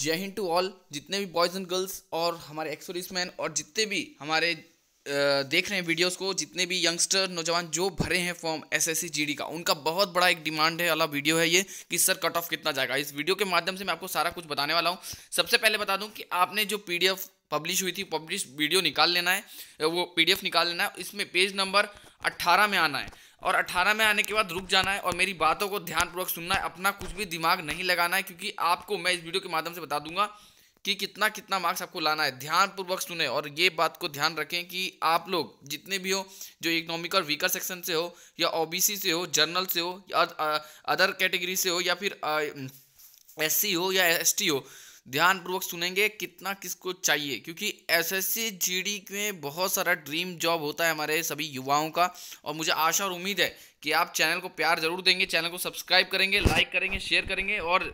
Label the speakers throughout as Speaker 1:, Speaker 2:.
Speaker 1: जय Hind to all जितने भी बॉयज़ एंड गर्ल्स और हमारे एक्सोरिस मैन और जितने भी हमारे देख रहे हैं वीडियोस को जितने भी यंगस्टर नौजवान जो भरे हैं फॉर्म एसएससी जीडी का उनका बहुत बड़ा एक डिमांड है वाला वीडियो है ये कि सर कट ऑफ कितना जाएगा इस वीडियो के माध्यम से मैं आपको सारा कुछ बताने वाला हूँ सबसे पहले बता दूँ कि आपने जो पी पब्लिश हुई थी पब्लिश वीडियो निकाल लेना है वो पी निकाल लेना है इसमें पेज नंबर अट्ठारह में आना है और 18 में आने के बाद रुक जाना है और मेरी बातों को ध्यानपूर्वक सुनना है अपना कुछ भी दिमाग नहीं लगाना है क्योंकि आपको मैं इस वीडियो के माध्यम से बता दूंगा कि कितना कितना मार्क्स आपको लाना है ध्यानपूर्वक सुने और ये बात को ध्यान रखें कि आप लोग जितने भी हो जो इकोनॉमिक और वीकर सेक्शन से हो या ओ से हो जर्नल से हो या अदर कैटेगरी से हो या फिर एस हो या एस हो ध्यानपूर्वक सुनेंगे कितना किसको चाहिए क्योंकि एसएससी जीडी में बहुत सारा ड्रीम जॉब होता है हमारे सभी युवाओं का और मुझे आशा और उम्मीद है कि आप चैनल को प्यार जरूर देंगे चैनल को सब्सक्राइब करेंगे लाइक करेंगे शेयर करेंगे और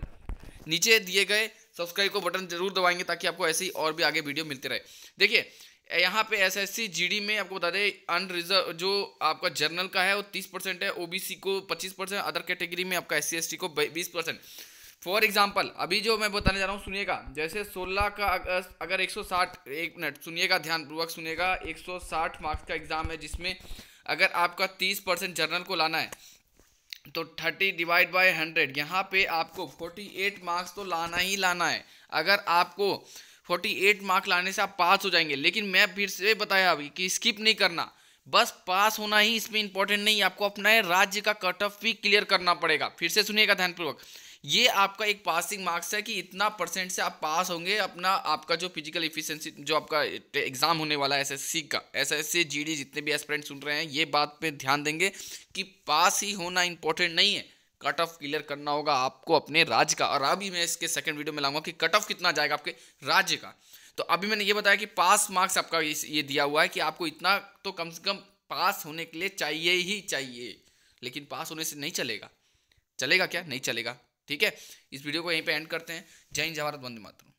Speaker 1: नीचे दिए गए सब्सक्राइब को बटन जरूर दबाएंगे ताकि आपको ऐसे ही और भी आगे वीडियो मिलते रहे देखिए यहाँ पे एस एस में आपको बता दें अनरिजर्व जो आपका जर्नल का है वो तीस परसेंट है ओबीसी को पच्चीस परसेंट अदर कैटेगरी में आपका एस सी को बीस परसेंट फॉर एग्जाम्पल अभी जो मैं बताने जा रहा हूँ सुनिएगा जैसे 16 का अगस्त अगर 160 एक मिनट सुनिएगा ध्यानपूर्वक सुनिएगा 160 मार्क्स का एग्ज़ाम है जिसमें अगर आपका 30 परसेंट जर्नल को लाना है तो थर्टी डिवाइड बाय हंड्रेड यहाँ पे आपको फोर्टी एट मार्क्स तो लाना ही लाना है अगर आपको फोर्टी एट मार्क्स लाने से आप पास हो जाएंगे लेकिन मैं फिर से बताया अभी कि स्किप नहीं करना बस पास होना ही इसमें इंपॉर्टेंट नहीं आपको अपना राज्य का कट ऑफ भी क्लियर करना पड़ेगा फिर से सुनिएगा ध्यानपूर्वक ये आपका एक पासिंग मार्क्स है कि इतना परसेंट से आप पास होंगे अपना आपका जो फिजिकल इफिशियंसी जो आपका एग्ज़ाम होने वाला है एस का एस एस जितने भी एस्पिरेंट सुन रहे हैं ये बात पे ध्यान देंगे कि पास ही होना इंपॉर्टेंट नहीं है कट ऑफ क्लियर करना होगा आपको अपने राज्य का और अभी मैं इसके सेकंड वीडियो में लाऊंगा कि कट ऑफ कितना जाएगा आपके राज्य का तो अभी मैंने ये बताया कि पास मार्क्स आपका ये दिया हुआ है कि आपको इतना तो कम से कम पास होने के लिए चाहिए ही चाहिए लेकिन पास होने से नहीं चलेगा चलेगा क्या नहीं चलेगा ठीक है इस वीडियो को यहीं पे एंड करते हैं जय हिंद जवाहरत बंदे वंदे मातरम